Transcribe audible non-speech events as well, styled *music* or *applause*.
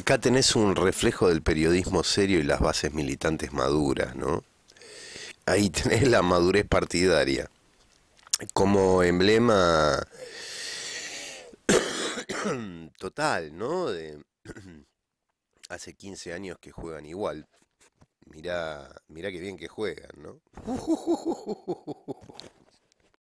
acá tenés un reflejo del periodismo serio y las bases militantes maduras, ¿no? Ahí *laughs* tenés la madurez partidaria. Como emblema *coughs* total, ¿no? De *clears throat* hace 15 años que juegan igual. Mirá, mirá qué bien que juegan, ¿no? *laughs*